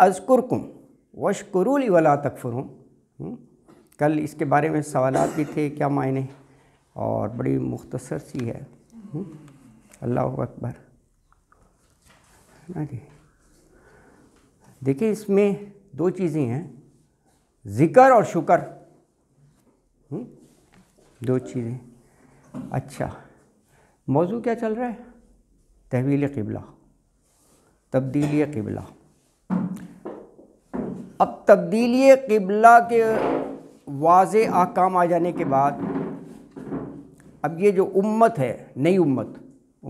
अजकुरकुम वशकुरुल वला तकफरुम हम्म, कल इसके बारे में सवाल भी थे क्या मायने और बड़ी मुख्तसर सी है हम्म, अल्लाह अकबर ना जी देखिए इसमें दो चीज़ें हैं ज़िक्र और शुक्र हम्म, दो चीज़ें अच्छा मौजू क्या चल रहा है तहवील किबला तब्दीली किबला अब तब्दीली किबला के वाज आकाम आ जाने के बाद अब ये जो उम्मत है नई उम्मत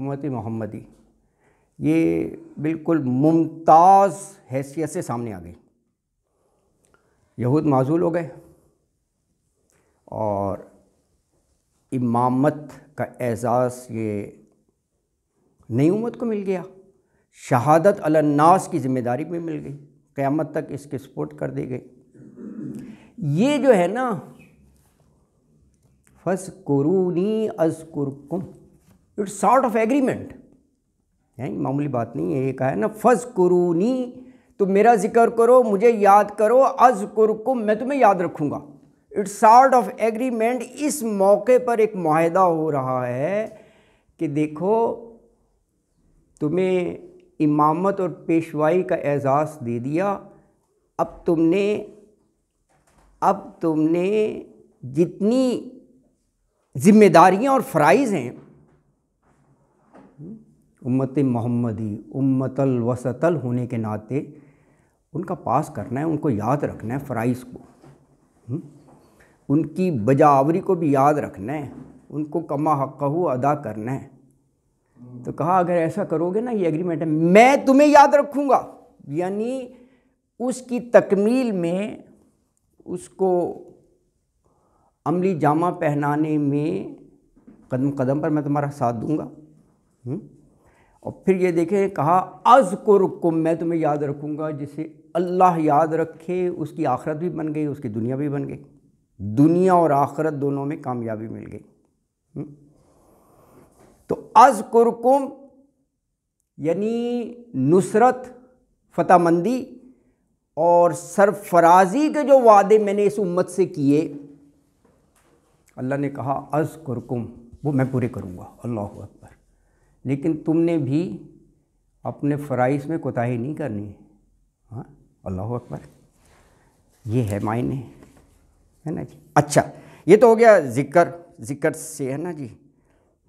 उम्मत मोहम्मदी ये बिल्कुल मुमताज़ हैसियत से सामने आ गई यहूद माजूल हो गए और इमामत का एजाज़ ये नई उम्मत को मिल गया शहादत अलन्नास की ज़िम्मेदारी भी मिल गई क़्यामत तक इसकी सपोर्ट कर दी गई ये जो है ना फस कुरूनी कुरकुम इट्स सॉर्ट ऑफ एग्रीमेंट है मामूली बात नहीं है ये कहा है ना फस कुरूनी तो मेरा जिक्र करो मुझे याद करो अज कुरकुम मैं तुम्हें याद रखूँगा इट्स सॉर्ट ऑफ एग्रीमेंट इस मौके पर एक माहदा हो रहा है कि देखो तुम्हें इमामत और पेशवाई का एजाज़ दे दिया अब तुमने अब तुमने जितनी ज़िम्मेदारियाँ और फ़राइज़ हैं उम्मत मोहम्मदी उम्मतल वसतल होने के नाते उनका पास करना है उनको याद रखना है फ़राइज़ को उनकी बजावरी को भी याद रखना है उनको कमा हक़ अदा करना है तो कहा अगर ऐसा करोगे ना ये एग्रीमेंट है मैं तुम्हें याद रखूँगा यानी उसकी तकमील में उसको अमली जामा पहनाने में कदम कदम पर मैं तुम्हारा साथ दूंगा हुँ? और फिर ये देखें कहा अज को रुको मैं तुम्हें याद रखूँगा जिसे अल्लाह याद रखे उसकी आखरत भी बन गई उसकी दुनिया भी बन गई दुनिया और आखरत दोनों में कामयाबी मिल गई अजकुरकुम यानी नुसरत फतामंदी और सरफराजी के जो वादे मैंने इस उम्मत से किए अल्लाह ने कहा अज कुरकुम वो मैं पूरे करूँगा अल्लाह अकबर लेकिन तुमने भी अपने फ़राइज में कोताही नहीं करनी है हाँ अल्लाह अकबर ये है मायने है ना जी अच्छा ये तो हो गया जिक्र जिक्र से है ना जी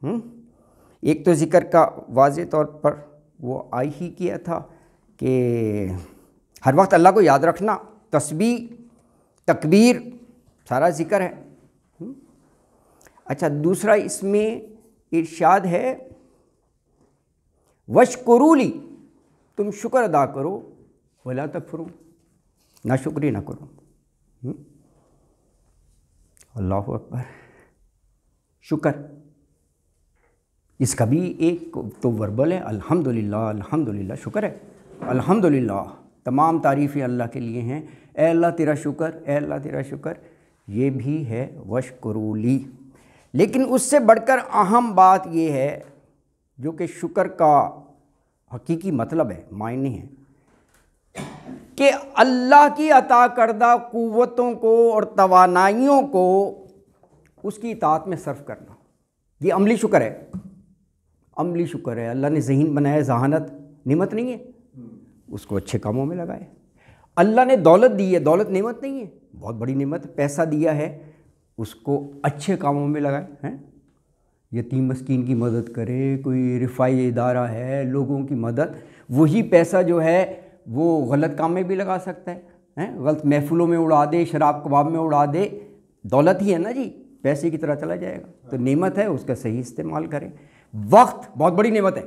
हुँ? एक तो ज़िक्र का वाज तौर पर वो आई ही किया था कि हर वक्त अल्लाह को याद रखना तस्बी तकबीर सारा ज़िक्र है अच्छा दूसरा इसमें इर्शाद है करूली तुम शुक्र अदा करो वला तकफरू ना शुक्री ना करो अल्लाह अकबर शुक्र इसका भी एक तो वर्बल है अल्हम्दुलिल्लाह अल्हम्दुलिल्लाह शुक्र है अल्हम्दुलिल्लाह तमाम तारीफ़ें अल्लाह के लिए हैं ए अल्लाह तेरा शुक्र ए अल्लाह तेरा शुक्र ये भी है वशकरूली लेकिन उससे बढ़कर अहम बात यह है जो कि शुक्र का हकीकी मतलब है मायने है कि अल्लाह की अता करदा क़वतों को और तोानाइयों को उसकी इतात में सर्व करना ये अमली शुक्र है अमली शुक्र है अल्लाह ने जहन बनाया जहानत नमत नहीं है हम्म। उसको अच्छे कामों में लगाए अल्लाह ने दौलत दी है दौलत नमत नहीं है बहुत बड़ी नमत पैसा दिया है उसको अच्छे कामों में लगाए हैं यतीम मस्किन की मदद करे कोई रिफाई इदारा है लोगों की मदद वही पैसा जो है वो गलत काम में भी लगा सकता है हैं गलत महफिलों में उड़ा दे शराब कबाब में उड़ा दे दौलत ही है ना जी पैसे की तरह चला जाएगा तो नेमत है उसका सही इस्तेमाल करें वक्त बहुत बड़ी नेमत है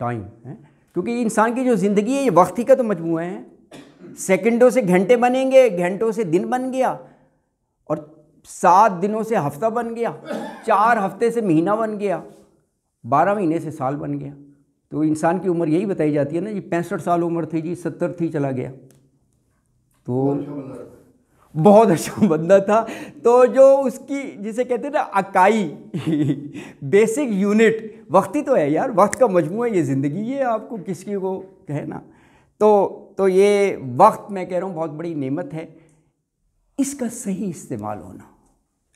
टाइम है क्योंकि इंसान की जो ज़िंदगी है ये वक्त ही का तो मजमू है सेकंडों से घंटे बनेंगे घंटों से दिन बन गया और सात दिनों से हफ्ता बन गया चार हफ्ते से महीना बन गया बारह महीने से साल बन गया तो इंसान की उम्र यही बताई जाती है ना जी पैंसठ साल उम्र थी जी सत्तर थी चला गया तो बहुत अच्छा बंदा था तो जो उसकी जिसे कहते हैं ना अकाई बेसिक यूनिट वक्त ही तो है यार वक्त का मजमू है ये ज़िंदगी ये आपको किसी को कहना तो तो ये वक्त मैं कह रहा हूँ बहुत बड़ी नेमत है इसका सही इस्तेमाल होना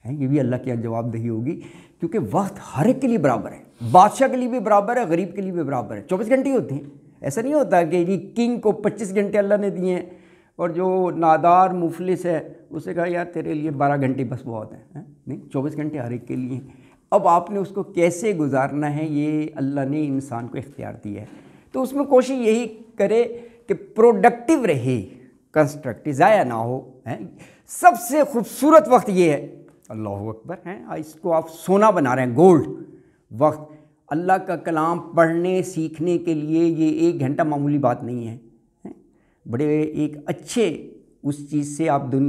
है ये भी अल्लाह की जवाबदेही होगी क्योंकि वक्त हर एक के लिए बराबर है बादशाह के लिए भी बराबर है गरीब के लिए भी बराबर है चौबीस घंटे होते हैं ऐसा नहीं होता कि किंग को पच्चीस घंटे अल्लाह ने दिए हैं और जो नादार मुफलिस है उसे कहा यार तेरे लिए बारह घंटे बस बहुत हैं है? नहीं चौबीस घंटे हर एक के लिए अब आपने उसको कैसे गुजारना है ये अल्लाह ने इंसान को इख्तियार दिया है तो उसमें कोशिश यही करे कि प्रोडक्टिव रहे कंस्ट्रक्ट ज़ाया ना हो है सबसे खूबसूरत वक्त ये है अल्लाह अकबर हैं हाँ, इसको आप सोना बना रहे हैं गोल्ड वक्त अल्लाह का कलाम पढ़ने सीखने के लिए ये एक घंटा मामूली बात नहीं है बड़े एक अच्छे उस चीज़ से आप दिन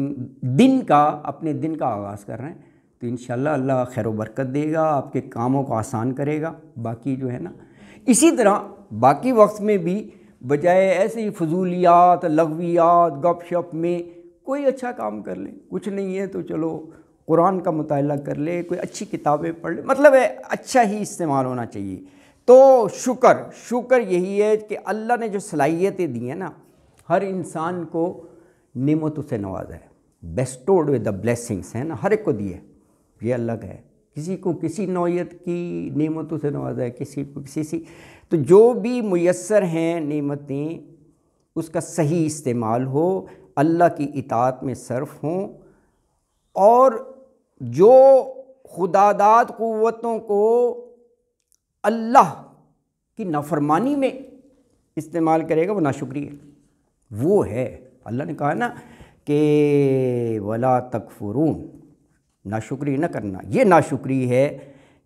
दिन का अपने दिन का आगाज़ कर रहे हैं तो इन अल्लाह खैर बरकत देगा आपके कामों को आसान करेगा बाकी जो है ना इसी तरह बाकी वक्त में भी बजाय ऐसे ही फजूलियात लगवियात गपशप में कोई अच्छा काम कर ले कुछ नहीं है तो चलो कुरान का मुताल कर ले कोई अच्छी किताबें पढ़ ले मतलब है अच्छा ही इस्तेमाल होना चाहिए तो शुक्र शुक्र यही है कि अल्लाह ने जो सलाहियतें दी हैं ना हर इंसान को नमतों से नवाजा है बेस्टोड विद द ब्लेसिंग्स है ना हर एक को दिए ये अलग है किसी को किसी नौीयत की नमतों से नवाजा है किसी को किसी सी तो जो भी मैसर हैं नमतें उसका सही इस्तेमाल हो अल्लाह की इतात में सर्फ हों और जो खुदादात क़वतों को अल्लाह की नाफरमानी में इस्तेमाल करेगा वो नाशुक्रिय है वो है अल्लाह ने कहा ना कि वला तकफुरून नाशुक्री न करना ये नाशुक्री है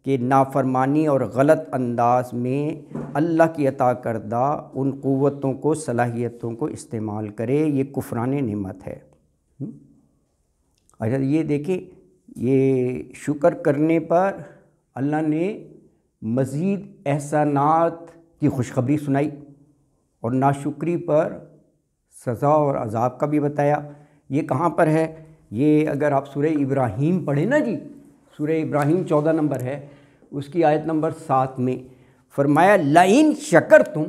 कि नाफरमानी और गलत अंदाज में अल्लाह की अता करदा उन क़वतों को सलाहियतों को इस्तेमाल करे ये कुफरान नमत है अच्छा ये देखें ये शुक्र करने पर अल्लाह ने मज़ीद एहसानात की खुशखबरी सुनाई और नाशुक्री पर सज़ा और अजाब का भी बताया ये कहाँ पर है ये अगर आप सुरह इब्राहिम पढ़ें ना जी सुरह इब्राहिम चौदह नंबर है उसकी आयत नंबर सात में फरमाया लाइन शकर तुम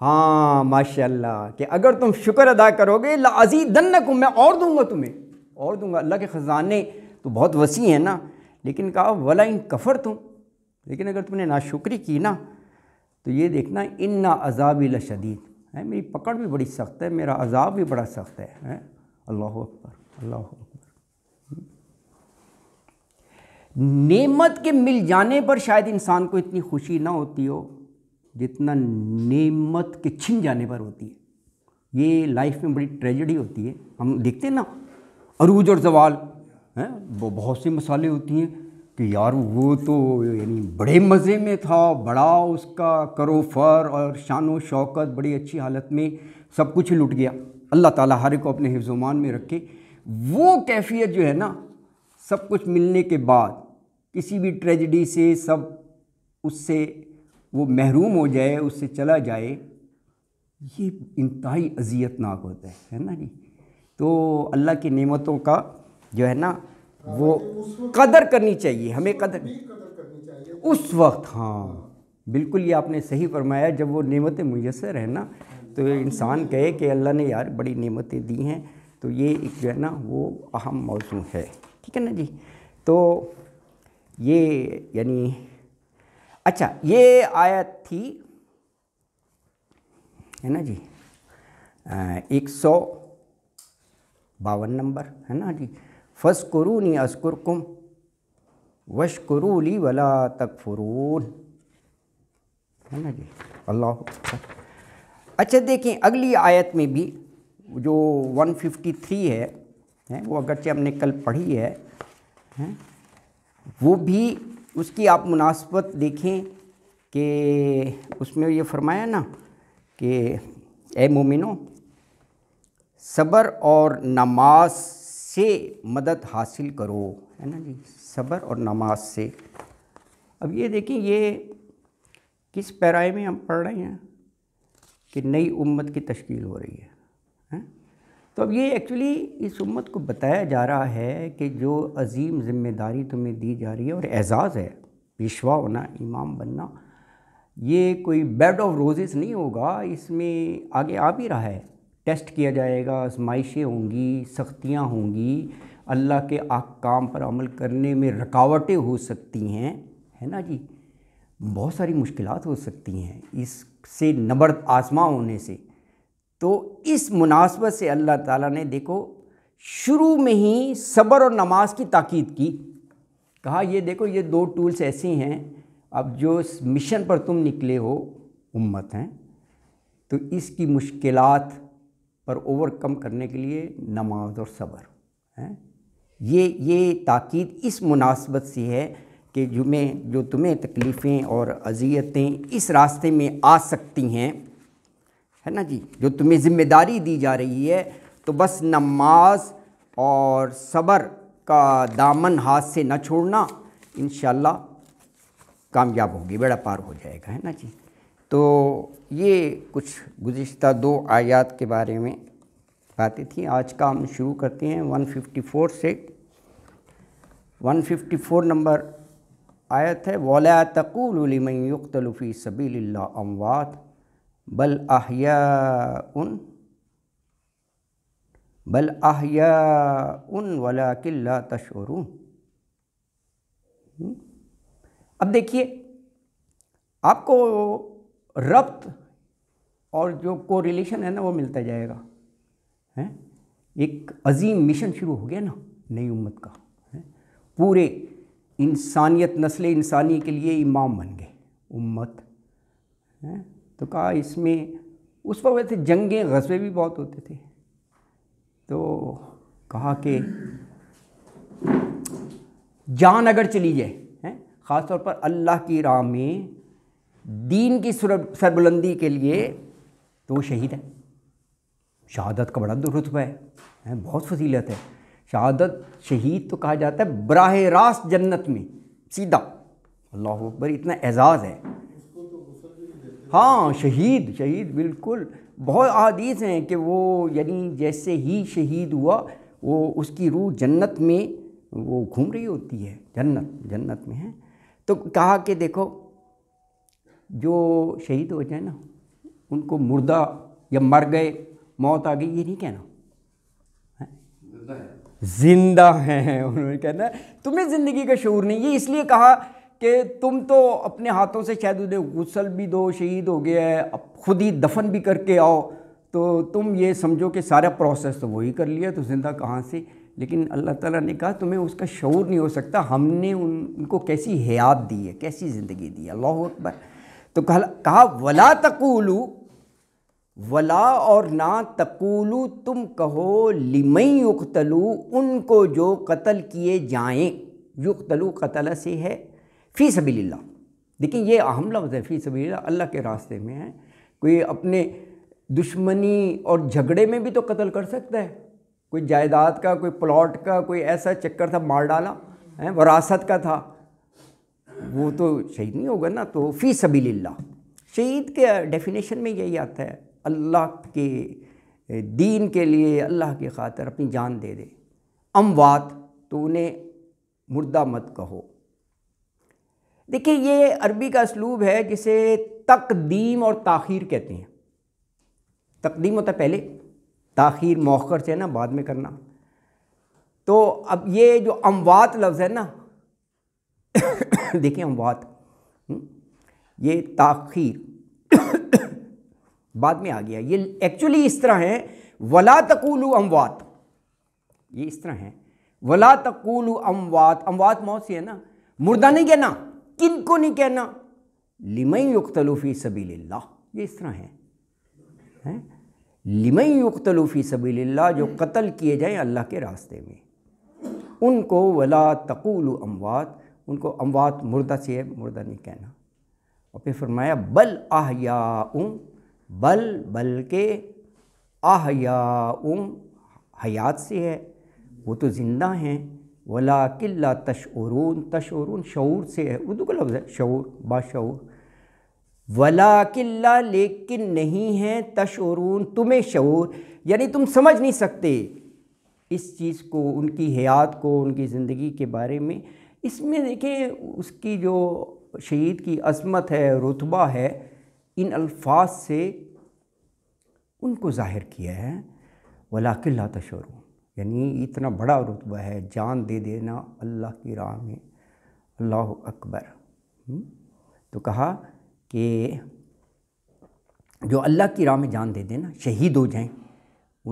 हाँ माशाल्लाह कि अगर तुम शुक्र अदा करोगे लाजी दन्ना को मैं और दूंगा तुम्हें और दूंगा अल्लाह के ख़जाने तो बहुत वसी हैं ना लेकिन कहा वला इन कफ़र तुम लेकिन अगर तुमने नाशुक्री की ना तो ये देखना इन्ना अजाबिल शदीद है मेरी पकड़ भी बड़ी सख्त है मेरा अजाब भी बड़ा सख्त है, हैं अल्लाह अकबर अल्लाह अकबर नेमत के मिल जाने पर शायद इंसान को इतनी खुशी ना होती हो जितना नेमत के छिन जाने पर होती है ये लाइफ में बड़ी ट्रेजडी होती है हम देखते हैं ना अरूज और जवाल हैं बहुत से मसाले होती हैं कि यार वो तो यानी बड़े मज़े में था बड़ा उसका करो फर और शान व शौकत बड़ी अच्छी हालत में सब कुछ लुट गया अल्लाह ताला हर को अपने हिफ्जुमान में रखे वो कैफियत जो है ना सब कुछ मिलने के बाद किसी भी ट्रेजडी से सब उससे वो महरूम हो जाए उससे चला जाए ये इंतहाई अजियतनाक होता है है ना जी तो अल्लाह की नेमतों का जो है ना वो कदर करनी चाहिए हमें कदर उस वक्त हाँ बिल्कुल ये आपने सही फरमाया जब वो नियमतें मैसर हैं ना तो इंसान कहे कि अल्लाह ने यार बड़ी नमतें दी हैं तो ये एक जो है ना वो अहम मौजू है ठीक है ना जी तो ये यानी अच्छा ये आयत थी है ना जी एक सौ बावन नंबर है ना जी फसकुरूनी अस्कुरकुम वशकुरूली वला फुरून है ना जी अल्लाह अच्छा देखें अगली आयत में भी जो 153 है हैं वो अगरचे हमने कल पढ़ी है हैं वो भी उसकी आप मुनासबत देखें कि उसमें ये फरमाया ना कि ए मोमिनो सब्र और नमाज से मदद हासिल करो है ना जी सब्र और नमाज से अब ये देखें ये किस पैराए में हम पढ़ रहे हैं कि नई उम्मत की तश्कील हो रही है, है? तो अब ये एक्चुअली इस उम्मत को बताया जा रहा है कि जो अजीम जिम्मेदारी तुम्हें दी जा रही है और एजाज़ है पेशवा होना इमाम बनना ये कोई बेड ऑफ रोजेस नहीं होगा इसमें आगे आ भी रहा है टेस्ट किया जाएगा आजमाइशें होंगी सख्तियाँ होंगी अल्लाह के काम पर अमल करने में रुकावटें हो सकती हैं है ना जी बहुत सारी मुश्किल हो सकती हैं इससे नबर आजमा होने से तो इस मुनासबत से अल्लाह ताला ने देखो शुरू में ही सब्र और नमाज की ताकीद की कहा ये देखो ये दो टूल्स ऐसे हैं अब जो इस मिशन पर तुम निकले हो उम्मत हैं तो इसकी मुश्किलात पर ओवरकम करने के लिए नमाज और सब्र हैं ये ये ताक़ीद इस मुनासबत से है कि जुमें जो तुम्हें तकलीफ़ें और अजियतें इस रास्ते में आ सकती हैं है ना जी जो तुम्हें ज़िम्मेदारी दी जा रही है तो बस नमाज और सब्र का दामन हाथ से न छोड़ना इन कामयाब होगी बेड़ा पार हो जाएगा है ना जी तो ये कुछ गुज्त दो आयात के बारे में बातें थी आज का हम शुरू करते हैं 154 से 154 नंबर आयत है वला तकूलमन सबी अमवात बल आहया उन बल आहया उन वला किला तशोरून हम्म। अब देखिए आपको रब्त और जो को रिलेशन है ना वो मिलता जाएगा हैं एक अजीम मिशन शुरू हो गया ना नई उम्मत का है पूरे इंसानियत नस्ल इंसानी के लिए इमाम बन गए उम्मत हैं तो कहा इसमें उस वक्त वैसे जंगे गजबे भी बहुत होते थे तो कहा कि जान अगर चली जाए हैं ख़ासतौर पर अल्लाह की राह में दीन की सरबुलंदी के लिए तो वो शहीद है शहादत का बड़ा दुरुतब है, है बहुत फजीलत है शहादत शहीद तो कहा जाता है बराह रास्त जन्नत में सीधा अल्लाह अकबर इतना एजाज़ है हाँ शहीद शहीद बिल्कुल बहुत अदीस हैं कि वो यानी जैसे ही शहीद हुआ वो उसकी रूह जन्नत में वो घूम रही होती है जन्नत जन्नत में है तो कहा कि देखो जो शहीद हो जाए ना उनको मुर्दा या मर गए मौत आ गई ये नहीं कहना जिंदा हैं उन्होंने कहना तुम्हें ज़िंदगी का शूर नहीं ये इसलिए कहा कि तुम तो अपने हाथों से शायद उन्हें गुसल भी दो शहीद हो गया है अब खुद ही दफन भी करके आओ तो तुम ये समझो कि सारा प्रोसेस तो वही कर लिया तो ज़िंदा कहाँ से लेकिन अल्लाह ताला ने कहा तुम्हें उसका शूर नहीं हो सकता हमने उन उनको कैसी हयात दी है कैसी ज़िंदगी दी है अल्लाह अकबर तो कहा वला तकूलू वला और ना तकूलू तुम कहो लिमई युक्तलू उनको जो कत्ल किए जाएं युक्तलू कतल से है फ़ी सबील्ला देखिए ये अहम लफ्ज़ है फ़ी सबील्ला अल्लाह के रास्ते में है कोई अपने दुश्मनी और झगड़े में भी तो कत्ल कर सकता है कोई जायदाद का कोई प्लॉट का कोई ऐसा चक्कर था मार डाला है वरासत का था वो तो शहीद नहीं होगा ना तो फ़ी सबील्ला शहीद के डेफिनेशन में यही आता है अल्लाह के दीन के लिए अल्लाह की खातर अपनी जान दे दे अमवात तो उन्हें मुर्दा मत कहो देखिए ये अरबी का इसलूब है जिसे तकदीम और ताखीर कहते हैं तकदीम होता है पहले ताखीर मौखर से ना बाद में करना तो अब ये जो अमवात लफ्ज़ है ना देखें हम बात हम्म, ये ताखीर बाद में आ गया ये एक्चुअली इस तरह है वला तकुल अमवात ये इस तरह है वला तकुल अमवात अमवात मौत से है ना मुर्दा नहीं कहना किन को नहीं कहना लिमई युक्तलूफ़ी सबील्ला ये इस तरह है, है? लिमई युक्तलूफ़ी सबील्ला जो कत्ल किए जाएँ अल्लाह के रास्ते में उनको वला तकुल अमवात उनको अमवात मुर्दा चाहिए मुर्दा नहीं कहना और फिर फरमाया बल या उम बल बल के आहया उम हयात से है वो तो ज़िंदा हैं वला किल्ला तशरून तशरून शूर से है उर्दू का लफ्ज़ है शूर बाशूर वला किल्ला लेकिन नहीं है तशरून तुम्हें शूर यानी तुम समझ नहीं सकते इस चीज़ को उनकी हयात को उनकी ज़िंदगी के बारे में इसमें देखें उसकी जो शहीद की असमत है रुतबा है इन अल्फाज से उनको जाहिर किया है वलाकिल्ला तशर यानी इतना बड़ा रुतबा है जान दे देना अल्लाह की राह में अल्लाह अकबर हम्म? तो कहा कि जो अल्लाह की राह में जान दे देना शहीद हो जाएं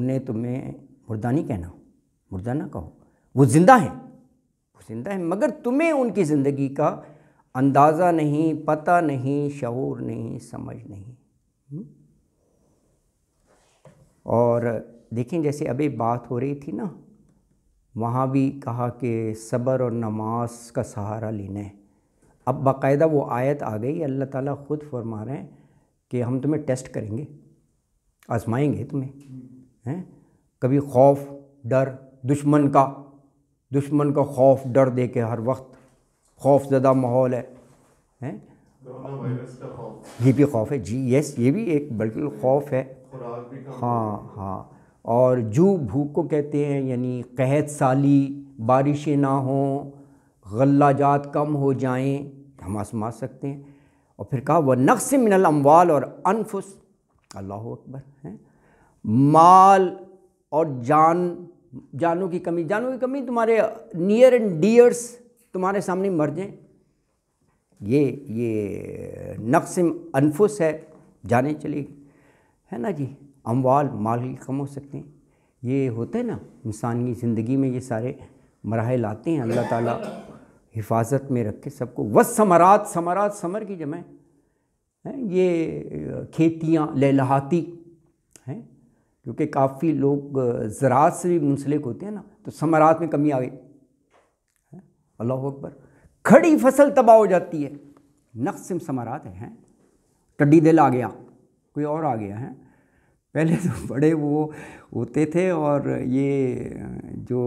उन्हें तुम्हें मुर्दा नहीं कहना मुर्दा ना कहो वो ज़िंदा हैं जिंदा हैं मगर तुम्हें उनकी ज़िंदगी का अंदाज़ा नहीं पता नहीं शहूर नहीं समझ नहीं और देखें जैसे अभी बात हो रही थी ना वहाँ भी कहा कि सब्र और नमाज का सहारा लेना है अब बाकायदा वो आयत आ गई अल्लाह ताला ख़ुद फरमा रहे हैं कि हम तुम्हें टेस्ट करेंगे आजमाएंगे तुम्हें हैं कभी खौफ डर दुश्मन का दुश्मन का खौफ डर दे के हर वक्त खौफ ज़दा माहौल है हैं ये भी खौफ है जी यस ये भी एक बिल्कुल खौफ है हाँ हाँ और जू भूख को कहते हैं यानी कहत साली बारिशें ना हों गल्लाजात कम हो जाएं हम आसमा सकते हैं और फिर कहा वह नक्स मिनल अम्वाल और अनफुस अल्लाह अकबर हैं माल और जान जानों की कमी जानों की कमी तुम्हारे नियर एंड डियर्स तुम्हारे सामने मर जाएं ये ये नक्सम अनफुस है जाने चली है ना जी अमवाल माल कम हो सकते हैं ये होते हैं ना इंसान की ज़िंदगी में ये सारे मराहल आते हैं अल्लाह ताला हिफाजत में रख के सबको वस समरात समरात समर की जमें ये खेतियाँ लहलाती क्योंकि काफ़ी लोग ज़रात से भी मुंसलिक होते हैं ना तो समरात में कमी आ गई अल्लाह अकबर खड़ी फसल तबाह हो जाती है नक्सम समारात हैं टड्डी दिल आ गया कोई और आ गया है पहले तो बड़े वो होते थे और ये जो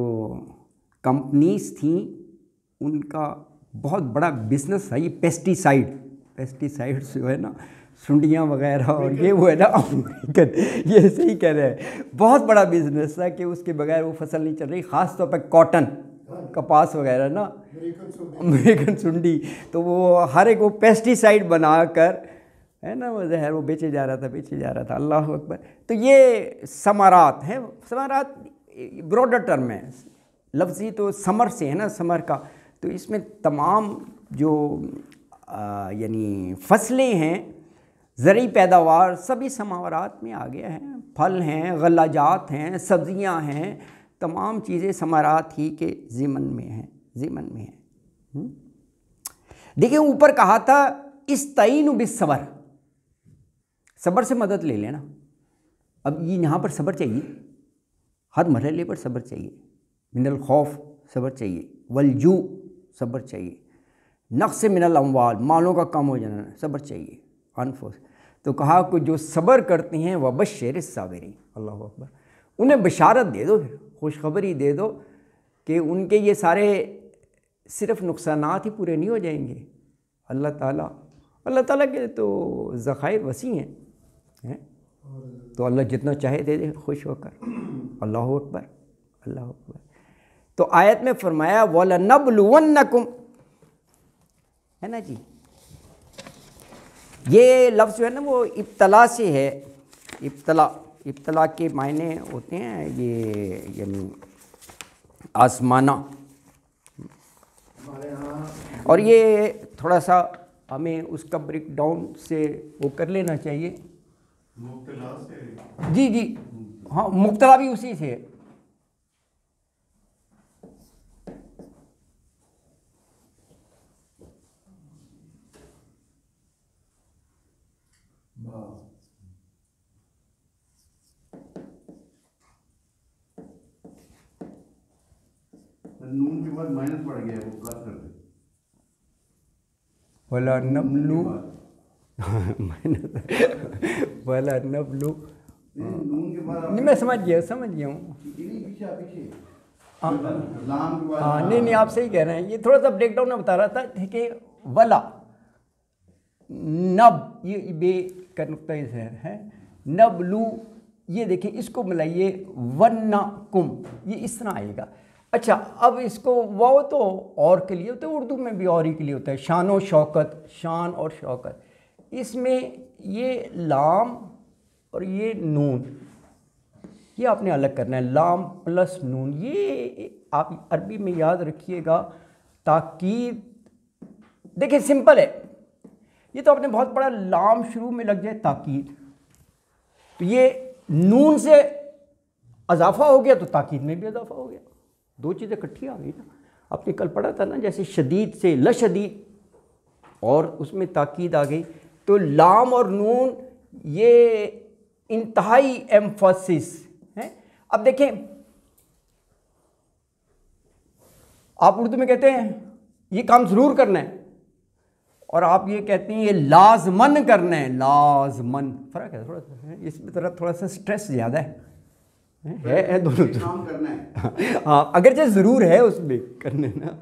कंपनीज थी उनका बहुत बड़ा बिजनेस है ये पेस्टिसाइड पेस्टिसाइड्स जो है ना सुंडियाँ वगैरह और ये वो है ना अमेरिकन ये सही कह रहे हैं बहुत बड़ा बिजनेस था कि उसके बगैर वो फसल नहीं चल रही ख़ास तौर पर कॉटन कपास वगैरह ना अमेरिकन सुंडी तो वो हर एक वो पेस्टिसाइड बनाकर है ना वो जहर वो बेचे जा रहा था बेचे जा रहा था अल्लाह अकबर तो ये समारात हैं समारात ब्रॉडर टर्म है लफ्ज़ी तो समर से है ना समर का तो इसमें तमाम जो यानी फसलें हैं ज़रूरी पैदावार सभी समावरात में आ गया है फल हैं गलाजात हैं सब्ज़ियाँ हैं तमाम चीज़ें समारात ही के ज़िमन में हैं ज़िमन में हैं हम्म? देखिए ऊपर कहा था इस तयन बिसबर सबर से मदद ले लेना अब ये यहाँ पर सबर चाहिए हर मरहले पर सबर चाहिए मिनल खौफ सबर चाहिए वलजू सबर चाहिए नक्श मिनल अमवाल मालों का कम हो जाना सबर चाहिए अनफोर्स तो कहा कि जो सब्र करती हैं वह शेर सावेरी अल्लाह अकबर उन्हें बशारत दे दो फिर खुशखबरी दे दो कि उनके ये सारे सिर्फ नुकसान ही पूरे नहीं हो जाएंगे अल्लाह ताला अल्लाह ताला के तो ज़ख़ायर वसी हैं है? तो अल्लाह जितना चाहे दे दे खुश होकर अल्लाह अकबर अल्लाह अकबर तो आयत में फरमाया वल नबलुवन है ना जी ये लफ्ज़ जो है ना वो इब्तला से है इब्तला इब्तला के मायने होते हैं ये यानी आसमाना और ये थोड़ा सा हमें उसका ब्रेक डाउन से वो कर लेना चाहिए जी जी हाँ मुबतला भी उसी से है नून के बाद माइनस पड़ गया वो प्लस कर दे वाला नबलू माइनस वाला नबलू नून नहीं मैं समझ गया समझ गया हूँ हाँ, हाँ नहीं नहीं आप सही कह रहे हैं ये थोड़ा सा ब्रेक डाउन में बता रहा था कि वला नब ये बे का नुकता जहर है नब लू ये देखिए इसको मिलाइए वन्ना कुम ये इस तरह आएगा अच्छा अब इसको वो तो और के लिए होता है उर्दू में भी और ही के लिए होता है शान व शौकत शान और शौकत इसमें ये लाम और ये नून ये आपने अलग करना है लाम प्लस नून ये आप अरबी में याद रखिएगा ताकीद देखिए सिंपल है ये तो आपने बहुत बड़ा लाम शुरू में लग जाए ताकीद तो ये नून से अजाफा हो गया तो ताकीद में भी अजाफा हो गया दो चीज़ें इकट्ठी आ गई ना आपने कल पढ़ा था ना जैसे शदीद से लशदीद और उसमें ताकीद आ गई तो लाम और नून ये इंतहाई एम्फोसिस है अब देखें आप उर्दू में कहते हैं ये काम ज़रूर करना है और आप ये कहते हैं ये लाजमन करना है लाजमन फ़र्क है थोड़ा सा इसमें तरह थोड़ा सा स्ट्रेस ज़्यादा है है है तो दोनों तो। काम करना है हाँ अगरचे ज़रूर है उसमें करने ना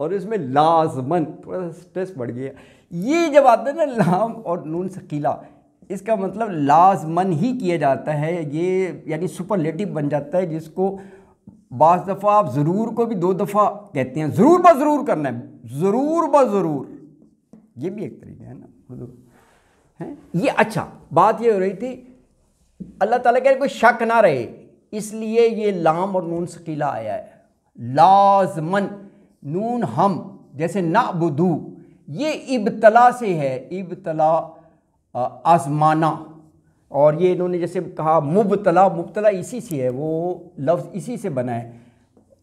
और इसमें लाजमन थोड़ा सा स्ट्रेस बढ़ गया ये जब आता है ना लाम और नून सकीला इसका मतलब लाजमन ही किया जाता है ये यानी सुपरलेटिव बन जाता है जिसको बाज़ दफ़ा आप ज़रूर को भी दो दफ़ा कहते हैं ज़रूर ब ज़रूर करना है ज़रूर ब ज़रूर ये भी एक तरीका है ना उर्दू है ये अच्छा बात ये हो रही थी अल्लाह ताला कह कोई शक ना रहे इसलिए ये लाम और नून शकीला आया है लाजमन नून हम जैसे नाबुदू ये इबतला से है इबतला आजमाना और ये इन्होंने जैसे कहा मुबतला मुबतला इसी से है वो लफ्ज़ इसी से बना है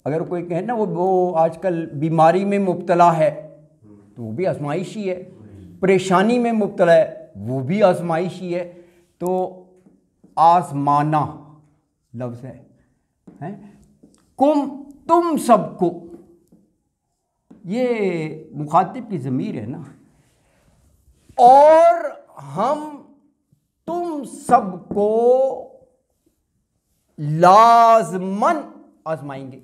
अगर कोई कहे ना वो वो आजकल बीमारी में मुबतला है तो वो भी आजमाइश ही है परेशानी में मुबतला है वो भी आजमाइश ही है तो आजमाना लफ्ज है हैं कुम तुम सबको ये मुखातिब की ज़मीर है ना और हम तुम सबको लाजमन आजमाएंगे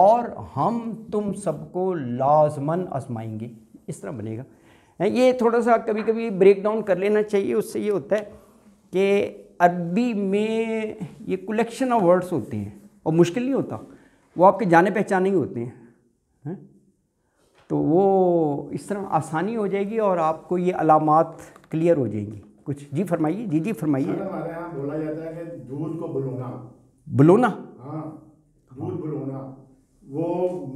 और हम तुम सबको लाजमन आजमाएंगे इस तरह बनेगा ये थोड़ा सा कभी कभी ब्रेक डाउन कर लेना चाहिए उससे ये होता है कि अरबी में ये कलेक्शन ऑफ वर्ड्स होते हैं और मुश्किल नहीं होता वो आपके जाने पहचाने ही होते हैं है? तो वो इस तरह आसानी हो जाएगी और आपको ये अलामत क्लियर हो जाएंगी कुछ जी फरमाइए जी जी फरमाइए हमारे बोला जाता है कि दूध को बुलोना बुलोना हाँ दूध बुलोना वो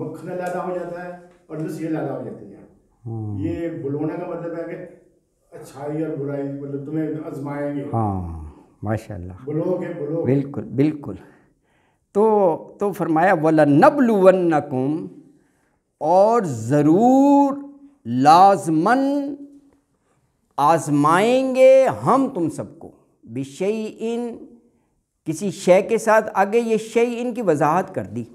मक्खन ज़्यादा हो जाता है और लस्सी ज़्यादा हो जाती है हाँ। ये बुलोना का मतलब है कि अच्छाई और बुराई मतलब तुम्हें आजमाएंगे हाँ माशाल्लाह बिल्कुल बिल्कुल तो तो फरमाया वला नबलुवन्नकुम और ज़रूर लाजमन आजमाएंगे हम तुम सबको बिशई इन किसी शे के साथ आगे ये शई इन की वजाहत कर दी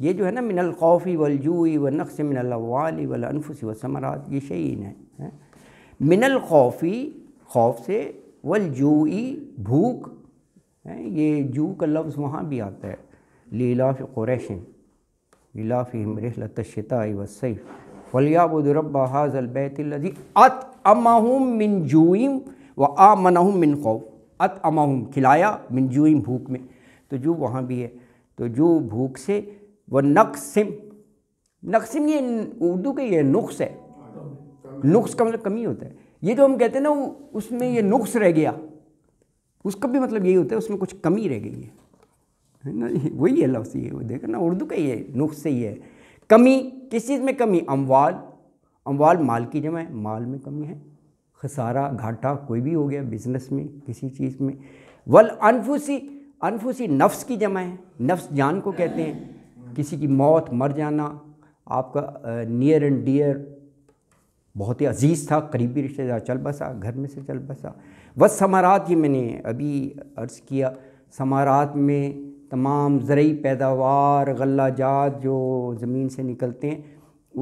ये जो है ना मिनल खौफी वलजूई व नक्स मिनवाली वनफुसी व समरात ये शई इन है, है? मिनल खौफी खौफ से वल जूई भूख है ये जू का लफ्ज़ वहाँ भी आता है लीलाफ़ क़ुरैशन लीलाफ़िम रहलत शताई वसैफ़ फलियाबुदरब हाजलबैतजी अत अमाहम मिन जूम व आमनहम मिन खौफ अत अमाहम खिलाया मिन जूम भूख में तो जू वहाँ भी है तो जू भूख से व नक्सम नक्सम ये उर्दू के ये नुख्स है नुस्ख़ का मतलब कमी होता है ये जो हम कहते हैं ना उसमें ये नुक्स रह गया उसका भी मतलब यही होता है उसमें कुछ कमी रह गई है ना वही है लफ्स ये वो देखो ना उर्दू का ही है नुक्स से ही है कमी किस चीज़ में कमी अमवाल अमवाल माल की जमा है माल में कमी है खसारा घाटा कोई भी हो गया बिजनेस में किसी चीज़ में वल अनफूसी अनफूसी नफ्स की जमा है नफ्स जान को कहते हैं किसी की मौत मर जाना आपका नियर एंड डियर बहुत ही अजीज़ था करीबी रिश्तेदार चल बसा घर में से चल बसा बस समारात ये मैंने अभी अर्ज़ किया समारात में तमाम ज़रूरी पैदावार गला जात जो ज़मीन से निकलते हैं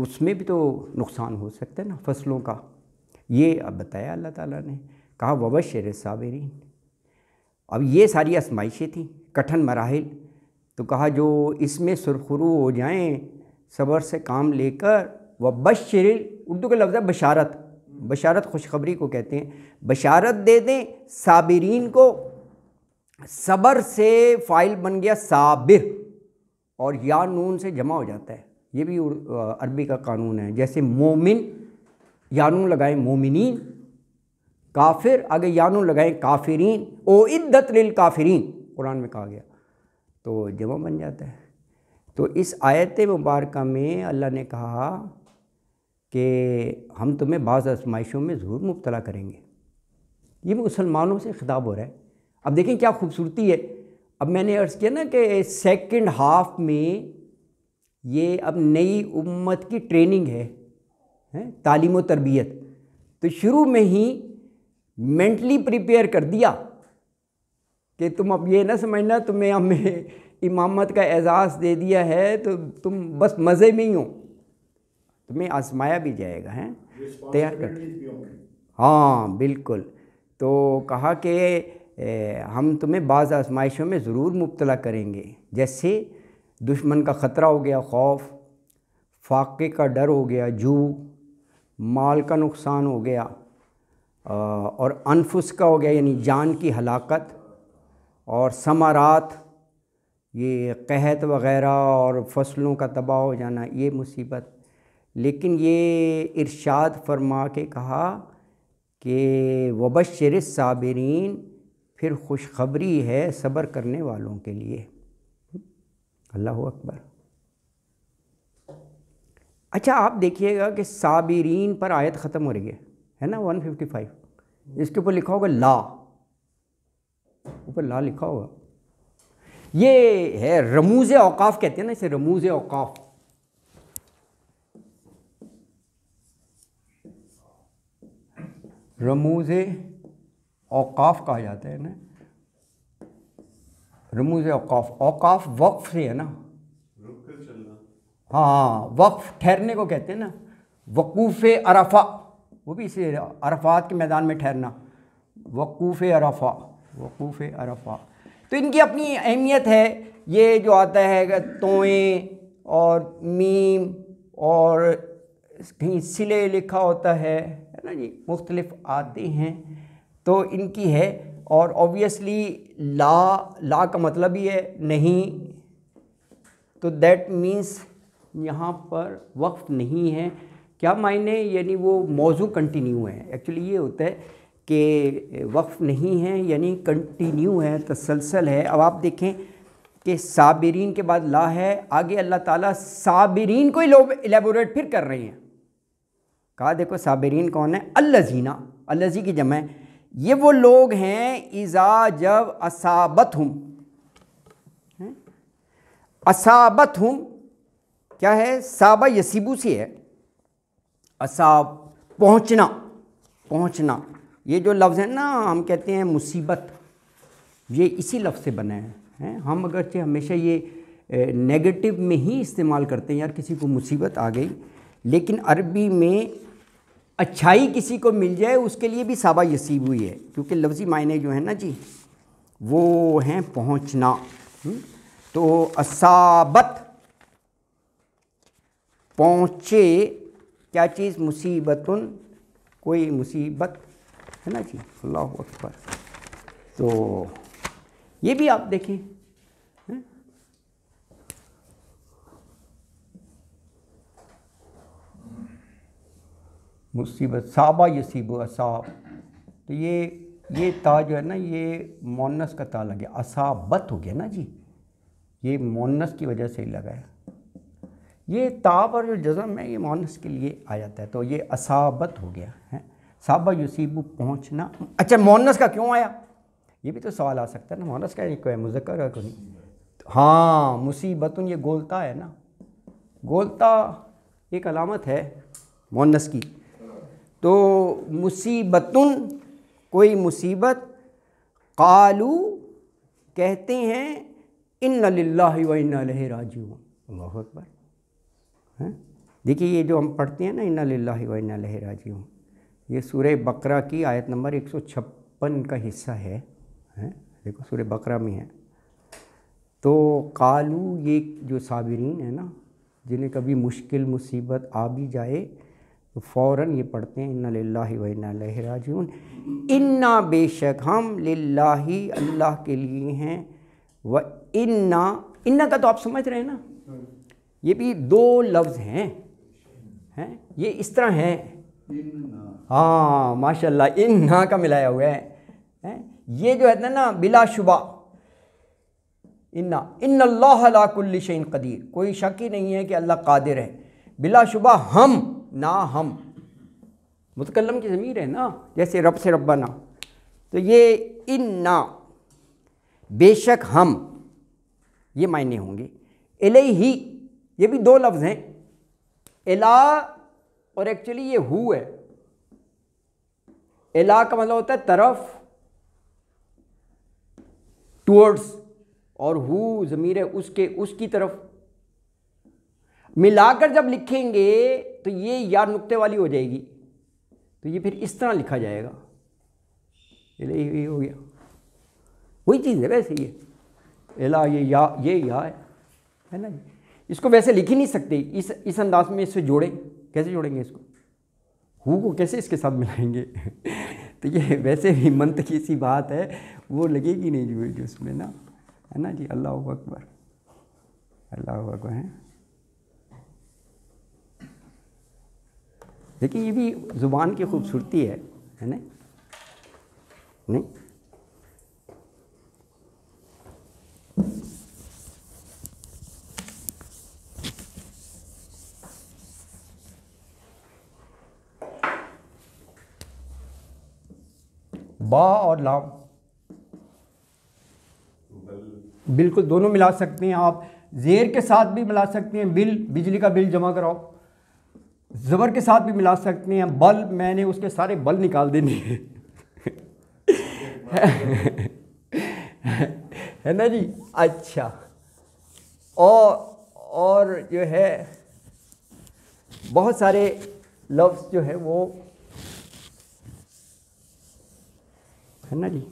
उसमें भी तो नुकसान हो सकता है ना फसलों का ये अब बताया अल्लाह ताला ने कहा वबा शेर साबरीन अब ये सारी आसमाइशें थी कठिन मराहल तो कहा जो इसमें सुरखरू हो जाएं सबर से काम लेकर वबशर उर्दू का लफ्ज़ है बशारत बशारत खुशखबरी को कहते हैं बशारत दे दें साबरीन को सबर से फ़ाइल बन गया साबिर और या नून से जमा हो जाता है ये भी अरबी का कानून है जैसे मोमिन नून लगाएं मोमिन काफिर आगे नून लगाएं काफिरीन ओ इद्दत लिल काफिरीन कुरान में कहा गया तो जमा बन जाता है तो इस आयत मुबारक में अल्लाह ने कहा कि हम तुम्हें बाज़ आजमाइशों में ज़रूर मुबतला करेंगे ये मुसलमानों से खिताब हो रहा है अब देखें क्या खूबसूरती है अब मैंने अर्ज़ किया ना कि सेकेंड हाफ में ये अब नई उम्मत की ट्रेनिंग है है? तालीम व तरबियत तो शुरू में ही मेंटली प्रिपेयर कर दिया कि तुम अब ये ना समझना तुम्हें हमें इमामत का एजाज़ दे दिया है तो तुम बस मज़े में ही हो तुम्हें तो आजमाया भी जाएगा हैं तैयार कर हाँ बिल्कुल तो कहा कि हम तुम्हें बाज़ आजमाइशों में ज़रूर मुबतला करेंगे जैसे दुश्मन का ख़तरा हो गया खौफ फाके का डर हो गया जू माल का नुकसान हो गया और अनफुस का हो गया यानी जान की हलाकत और समारात ये कहत वगैरह और फसलों का तबाह हो जाना ये मुसीबत लेकिन ये इरशाद फरमा के कहा कि वबशर साबरीन फिर खुशखबरी है सब्र करने वालों के लिए अल्लाह अकबर अच्छा आप देखिएगा कि साबिरीन पर आयत ख़त्म हो रही है है ना 155 इसके ऊपर लिखा होगा ला ऊपर ला लिखा होगा ये है रमूज़ अवकाफ़ कहते हैं ना इसे रमूज़ अवकाफ़ रमूज अवकाफ़ कहा जाता है ना रमूज अवकाफ़ अवकाफ़ वक्फ से है ना हाँ, हाँ वक्फ ठहरने को कहते हैं ना वकूफ़ अरफा वो भी इसे अरफात के मैदान में ठहरना वकूफ़ अरफा वकूफ़ अरफा तो इनकी अपनी अहमियत है ये जो आता है तोएँ और मीम और कहीं सिले लिखा होता है है ना जी मुख्तलिफ आते हैं तो इनकी है और ऑब्वियसली ला ला का मतलब ही है नहीं तो दैट मीन्स यहाँ पर वक्फ नहीं है क्या मायने यानी वो मौजू कंटिन्यू है एक्चुअली ये होता है कि वक्फ नहीं है यानी कंटिन्यू है तसलसल है अब आप देखें कि साबरीन के बाद ला है आगे अल्लाह ताला साबरीन को ही लोग एलेबोरेट फिर कर रहे हैं कहा देखो साबरीन कौन है अल्लाजीना अल्लाजी की जमा ये वो लोग हैं इज़ा जब असाबत हम असाबत हम क्या है साबा यसीबू से है असाब पहुँचना पहुँचना ये जो लफ्ज़ है ना हम कहते हैं मुसीबत ये इसी लफ्ज़ से बने हैं हैं हम अगरचे हमेशा ये नेगेटिव में ही इस्तेमाल करते हैं यार किसी को मुसीबत आ गई लेकिन अरबी में अच्छाई किसी को मिल जाए उसके लिए भी साबा यसीब हुई है क्योंकि लफ्ज़ी मायने जो है ना जी वो हैं पहुँचना हम्म? तो असाबत पहुँचे क्या चीज़ मुसीबतन कोई मुसीबत है ना जी अल्लाह अकबर तो ये भी आप देखें मुसीबत साबा यसीब असाब तो ये ये ता जो है ना ये मोनस का ता लग गया असाबत हो गया ना जी ये मोनस की वजह से ही लगाया ये ता पर जो जज़म है ये मोनस के लिए आ जाता है तो ये असाबत हो गया है साबा यसीब पहुँचना अच्छा मोनस का क्यों आया ये भी तो सवाल आ सकता है ना मोनस का एक मुजक्र है कोई हाँ मुसीबत ये गोलता है ना गोलता एक अलामत है मोनस की तो मुसीबत कोई मुसीबत कालू कहते हैं इन लाला बहुत बार राजू अल्लाह अकबर हैं देखिए ये जो हम पढ़ते हैं ना इन लाला व राजू ये सूर्य बकरा की आयत नंबर एक सौ छप्पन का हिस्सा है हैं देखो सूर्य बकरा में है तो कालू ये जो साबरीन है ना जिन्हें कभी मुश्किल मुसीबत आ भी जाए तो फ़ौर ये पढ़ते हैं इन्ना लाला वनाजून इन्ना बेशक हम लाही अल्लाह के लिए हैं व इन्ना इन्ना का तो आप समझ रहे हैं ना ये भी दो लफ्ज़ हैं हैं ये इस तरह हैं हाँ माशाल्लाह इन्ना का मिलाया हुआ है हैं ये जो है ना बिलाशुबा इन्ना इन अल्लाह लाकुल्ल कदीर कोई शक ही नहीं है कि अल्लाह कादिर है बिलाशुबा हम ना हम मुतकलम की ज़मीर है ना जैसे रब से रब्बा ना तो ये इन ना बेशक हम ये मायने होंगे एले ही ये भी दो लफ्ज़ हैं एला और एक्चुअली ये हु है एला का मतलब होता है तरफ टूअर्ड्स और हु ज़मीर है उसके उसकी तरफ मिलाकर जब लिखेंगे तो ये या नुक्ते वाली हो जाएगी तो ये फिर इस तरह लिखा जाएगा ये हो गया वही चीज़ है वैसे ये एला ये या ये या है है ना इसको वैसे लिख ही नहीं सकते इस इस अंदाज में इससे जोड़ें कैसे जोड़ेंगे इसको हु को कैसे इसके साथ मिलाएंगे तो ये वैसे भी मंत्र की सी बात है वो लगेगी नहीं जो उसमें ना है ना जी अल्लाह अकबर अल्लाह अकबर है देखिए ये भी ज़ुबान की खूबसूरती है है ना नहीं बा और लाम बिल्कुल दोनों मिला सकते हैं आप जेर के साथ भी मिला सकते हैं बिल बिजली का बिल जमा कराओ ज़बर के साथ भी मिला सकते हैं बल मैंने उसके सारे बल निकाल देने हैं है ना जी अच्छा और और जो है बहुत सारे लफ्ज़ जो है वो है ना जी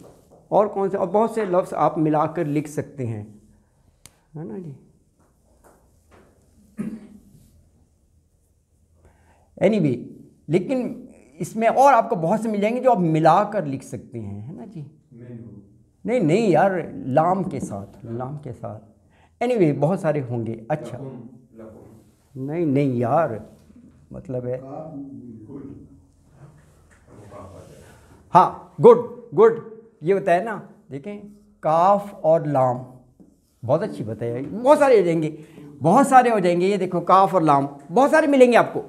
और कौन से और बहुत से लफ्ज़ आप मिलाकर लिख सकते हैं है ना जी एनी anyway, लेकिन इसमें और आपको बहुत से मिल जाएंगे जो आप मिला कर लिख सकते हैं है ना जी नहीं नहीं यार लाम के साथ लाम के साथ एनी anyway, बहुत सारे होंगे अच्छा नहीं नहीं यार मतलब है हाँ गुड गुड हाँ, ये बताया ना देखें काफ और लाम बहुत अच्छी बताया बहुत सारे हो जाएंगे बहुत सारे हो जाएंगे ये देखो काफ और लाम बहुत सारे मिलेंगे आपको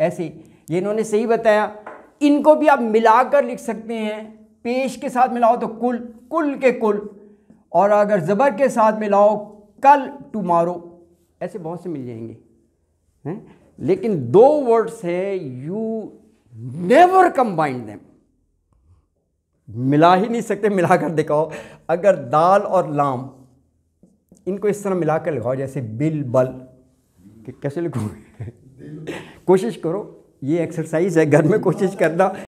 ऐसे ये इन्होंने सही बताया इनको भी आप मिलाकर लिख सकते हैं पेश के साथ मिलाओ तो कुल कुल के कुल और अगर ज़बर के साथ मिलाओ कल टुमारो ऐसे बहुत से मिल जाएंगे हैं लेकिन दो वर्ड्स है यू नेवर कंबाइंड देम मिला ही नहीं सकते मिलाकर दिखाओ अगर दाल और लाम इनको इस तरह मिलाकर लगाओ जैसे बिल बल कैसे लिखोगे कोशिश करो ये एक्सरसाइज है घर में कोशिश करना